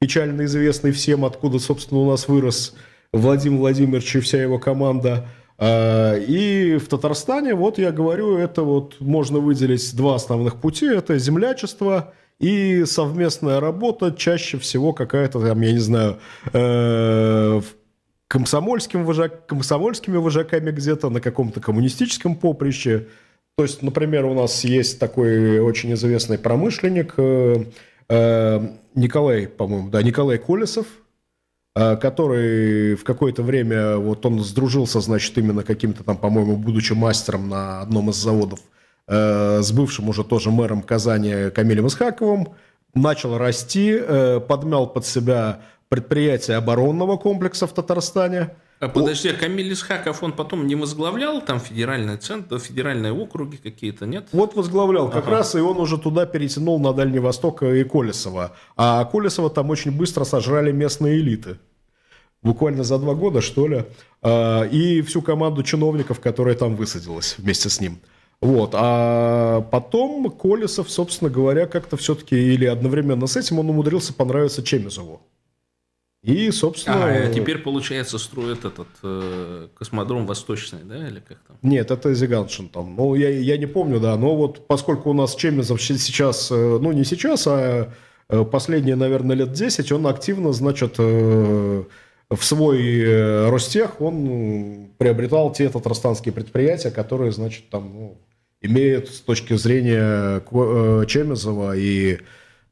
печально известный всем, откуда, собственно, у нас вырос Владимир Владимирович и вся его команда. А, и в Татарстане, вот я говорю, это вот можно выделить два основных пути. Это землячество – и совместная работа чаще всего какая-то там, я не знаю, э, комсомольским вожак, комсомольскими вожаками где-то на каком-то коммунистическом поприще. То есть, например, у нас есть такой очень известный промышленник э, э, Николай, по-моему, да, Николай Колесов, э, который в какое-то время, вот он сдружился, значит, именно каким-то там, по-моему, будучи мастером на одном из заводов – Э, с бывшим уже тоже мэром Казани Камилем Исхаковым, начал расти, э, подмял под себя предприятие оборонного комплекса в Татарстане.
А подожди, а Камиль Исхаков, он потом не возглавлял там федеральный центр, федеральные округи какие-то, нет? Вот
возглавлял как ага. раз, и он уже туда перетянул на Дальний Восток и Колесова. А Колесова там очень быстро сожрали местные элиты. Буквально за два года, что ли. А, и всю команду чиновников, которая там высадилась вместе с ним. Вот. А потом Колесов, собственно говоря, как-то все-таки или одновременно с этим он умудрился понравиться Чемизову. И, собственно... А теперь,
получается, строят этот э, космодром Восточный, да, или как
там? Нет, это Зиганшин там. Ну, я, я не помню, да, но вот поскольку у нас Чемезов сейчас, э, ну, не сейчас, а э, последние, наверное, лет 10, он активно, значит, э, в свой э, Ростех он приобретал те татарстанские предприятия, которые, значит, там, ну, имеет с точки зрения э, Чемезова и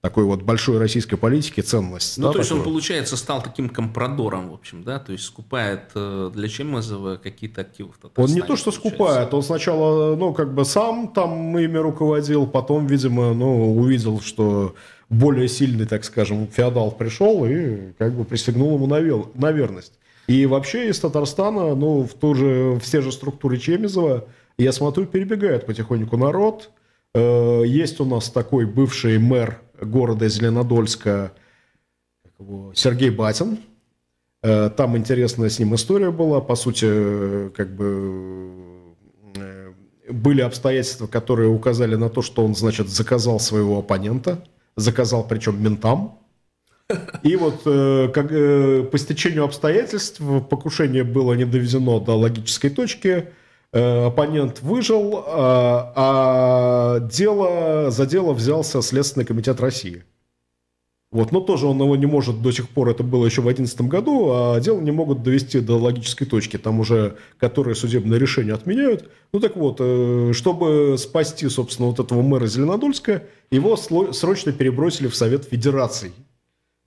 такой вот большой российской политики ценность. Ну, да, то есть такой? он,
получается, стал таким компрадором, в общем, да, то есть скупает э, для Чемезова какие-то активы в
Он не то, что получается. скупает, он сначала, ну, как бы сам там ими руководил, потом, видимо, ну, увидел, что более сильный, так скажем, феодал пришел и как бы присягнул ему на, вел, на верность. И вообще из Татарстана, ну, в ту же, все же структуры Чемизова я смотрю, перебегает потихоньку народ. Э, есть у нас такой бывший мэр города Зеленодольска Сергей Батин. Э, там интересная с ним история была. По сути, как бы э, были обстоятельства, которые указали на то, что он, значит, заказал своего оппонента. Заказал причем ментам. И вот как, по стечению обстоятельств покушение было не доведено до логической точки. Э, оппонент выжил, э, а дело, за дело взялся Следственный комитет России. Вот, но тоже он его не может до сих пор, это было еще в 2011 году, а дело не могут довести до логической точки, там уже которые судебное решение отменяют. Ну так вот, э, чтобы спасти, собственно, вот этого мэра Зеленодольска, его срочно перебросили в Совет Федерации –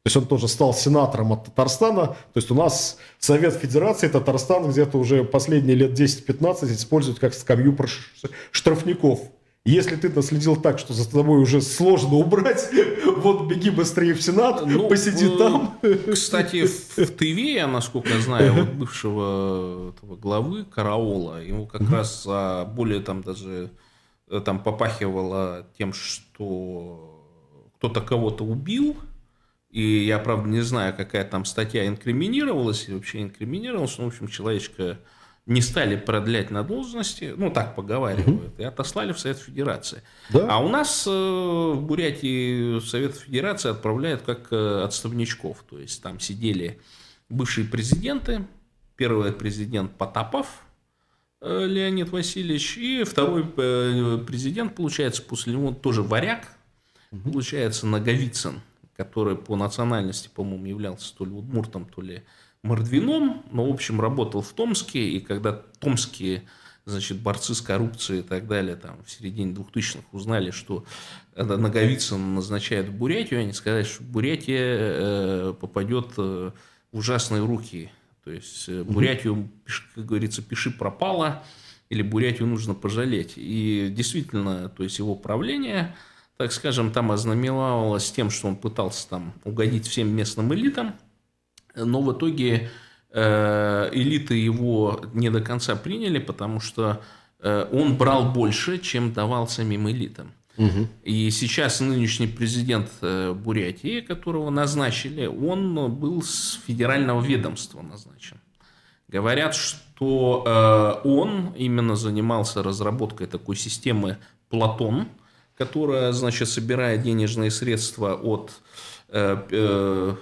то есть он тоже стал сенатором от Татарстана. То есть у нас Совет Федерации, Татарстан где-то уже последние лет 10-15 используют как скамью штрафников. Если ты наследил так, что за тобой уже сложно убрать, вот беги быстрее в Сенат, ну, э, посиди э, там.
Кстати, в, в ТВ, я, насколько знаю, вот бывшего этого главы Караула, ему как mm раз а, более там даже э, там попахивало тем, что кто-то кого-то убил, и я, правда, не знаю, какая там статья инкриминировалась и вообще инкриминировалась. Но, в общем, человечка не стали продлять на должности, ну, так поговаривают, и отослали в Совет Федерации. Да. А у нас э, в Бурятии Совет Федерации отправляют как э, отставничков. То есть там сидели бывшие президенты. Первый президент Потапов э, Леонид Васильевич, и второй э, президент, получается, после него тоже варяг, получается, Наговицын который по национальности, по-моему, являлся то ли удмуртом, то ли мордвином, но, в общем, работал в Томске, и когда томские значит, борцы с коррупцией и так далее, там, в середине 2000-х узнали, что Наговицын назначает в Бурятию, они сказали, что Бурятия э, попадет э, в ужасные руки. То есть э, Бурятию, как говорится, пиши пропало, или Бурятию нужно пожалеть. И действительно, то есть его правление – так скажем, там ознаменовалось тем, что он пытался там угодить всем местным элитам, но в итоге э, элиты его не до конца приняли, потому что э, он брал больше, чем давал самим элитам. Угу. И сейчас нынешний президент э, Бурятии, которого назначили, он был с федерального ведомства назначен. Говорят, что он именно занимался разработкой такой системы Платон, которая, значит, собирая денежные средства от э, э,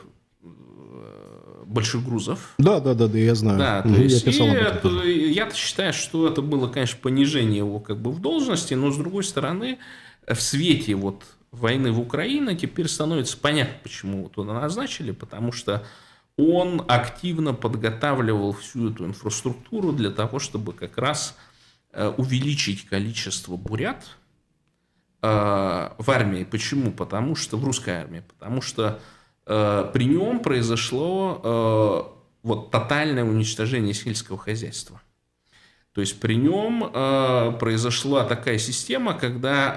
больших грузов. Да, да, да, да, я знаю. Да, то есть, я писал и это,
я считаю, что это было, конечно, понижение его как бы в должности, но с другой стороны, в свете вот войны в Украине теперь становится понятно, почему вот его назначили, потому что он активно подготавливал всю эту инфраструктуру для того, чтобы как раз э, увеличить количество бурят, Э, в армии. Почему? Потому что в русской армии. Потому что э, при нем произошло э, вот тотальное уничтожение сельского хозяйства. То есть при нем э, произошла такая система, когда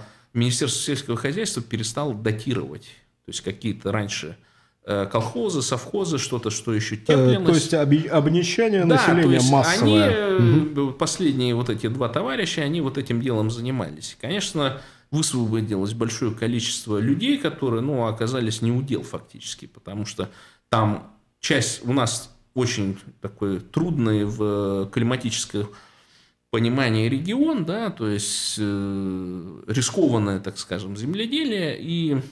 э, Министерство сельского хозяйства перестало датировать. То есть какие-то раньше э, Э, колхозы, совхозы, что-то, что еще теплилось.
Э, то есть обнищание да, населения то есть массовое. Они, э,
угу. последние вот эти два товарища, они вот этим делом занимались. Конечно, высвободилось большое количество людей, которые ну, оказались не удел фактически, потому что там часть у нас очень такой трудный в климатическом понимании регион, да, то есть э, рискованное, так скажем, земледелие и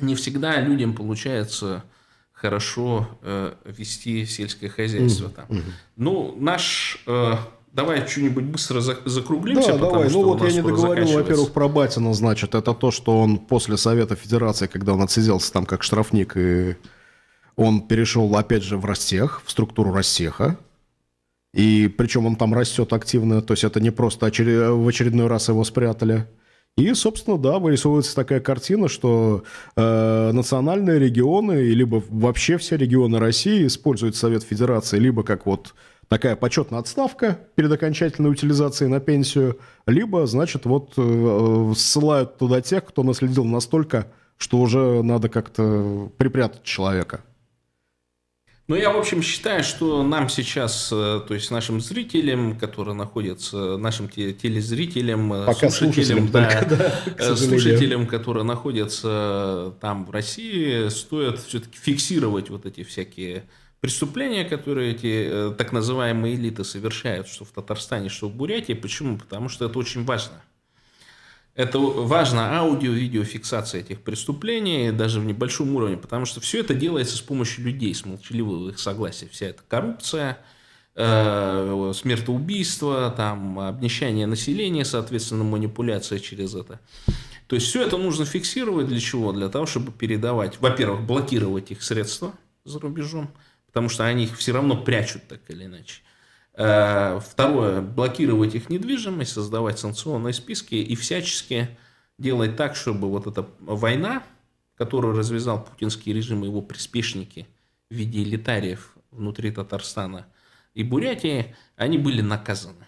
не всегда людям получается хорошо э, вести сельское хозяйство там. Ну, наш... Э, давай что-нибудь быстро закруглимся, да, давай. Ну, что Ну вот я не договорил, во-первых,
про Батина, значит. Это то, что он после Совета Федерации, когда он отсиделся там как штрафник, и он перешел опять же в Ростех, в структуру Ростеха. И причем он там растет активно, то есть это не просто очер... в очередной раз его спрятали. И, собственно, да, вырисовывается такая картина, что э, национальные регионы, либо вообще все регионы России используют Совет Федерации, либо как вот такая почетная отставка перед окончательной утилизацией на пенсию, либо, значит, вот э, э ссылают туда тех, кто наследил настолько, что уже надо как-то припрятать человека.
Ну, я, в общем, считаю, что нам сейчас, э, то есть нашим зрителям, которые находятся, нашим телезрителям, э, Пока слушателям, слушателям, да, только, да, э, слушателям, которые находятся там в России, стоит все-таки фиксировать вот эти всякие преступления, которые эти так называемые элиты совершают, что в Татарстане, что в Бурятии. Почему? Потому что это очень важно. Это важно, аудио, видеофиксация этих преступлений, даже в небольшом уровне, потому что все это делается с помощью людей, с молчаливого их согласия. Вся эта коррупция, э, смертоубийство, там, обнищание населения, соответственно, манипуляция через это. То есть все это нужно фиксировать для чего? Для того, чтобы передавать, во-первых, блокировать их средства за рубежом, потому что они их все равно прячут так или иначе. Э, второе, блокировать их недвижимость, создавать санкционные списки и всячески делать так, чтобы вот эта война, которую развязал путинский режим и его приспешники в виде элитариев внутри Татарстана и Бурятии, они были наказаны.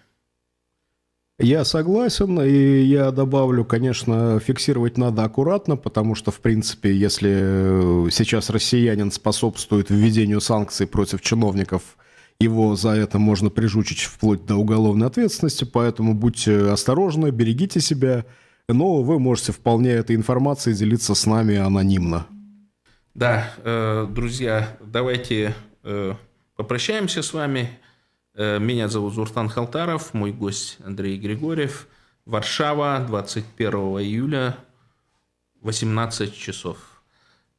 Я согласен, и я добавлю, конечно, фиксировать надо аккуратно, потому что, в принципе, если сейчас россиянин способствует введению санкций против чиновников – его за это можно прижучить вплоть до уголовной ответственности, поэтому будьте осторожны, берегите себя, но вы можете вполне этой информацией делиться с нами анонимно.
Да, э, друзья, давайте э, попрощаемся с вами. Э, меня зовут Зуртан Халтаров, мой гость Андрей Григорьев. Варшава, 21 июля, 18 часов.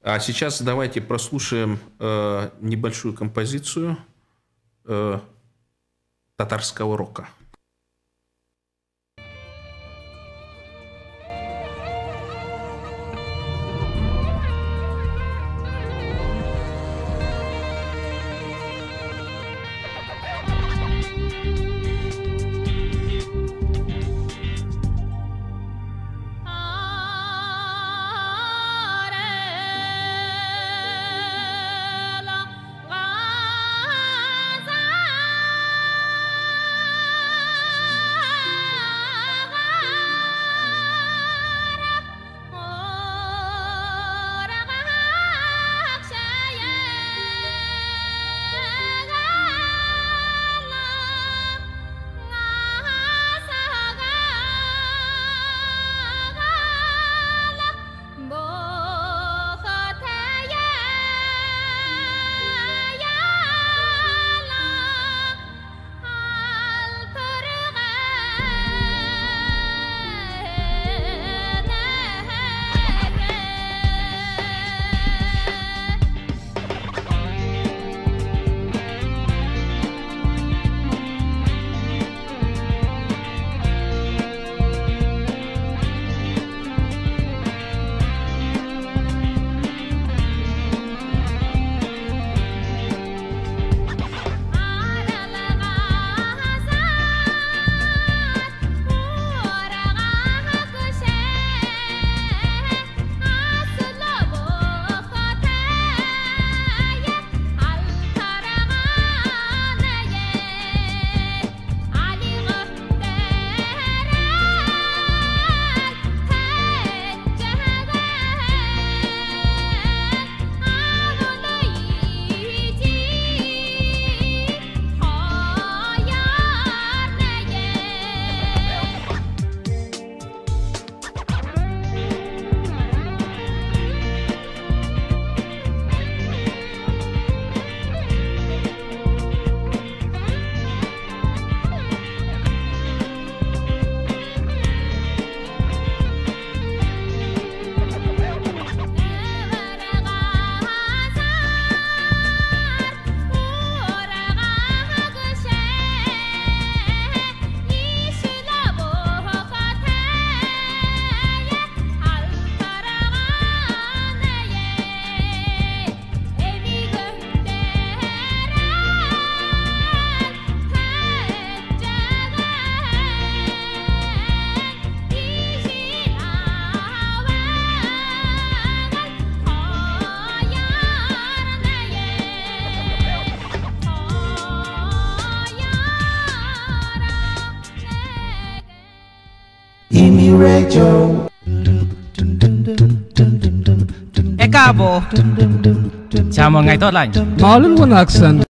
А сейчас давайте прослушаем небольшую композицию – э, татарского рока.
Chào một ngày tốt lành. Marlon One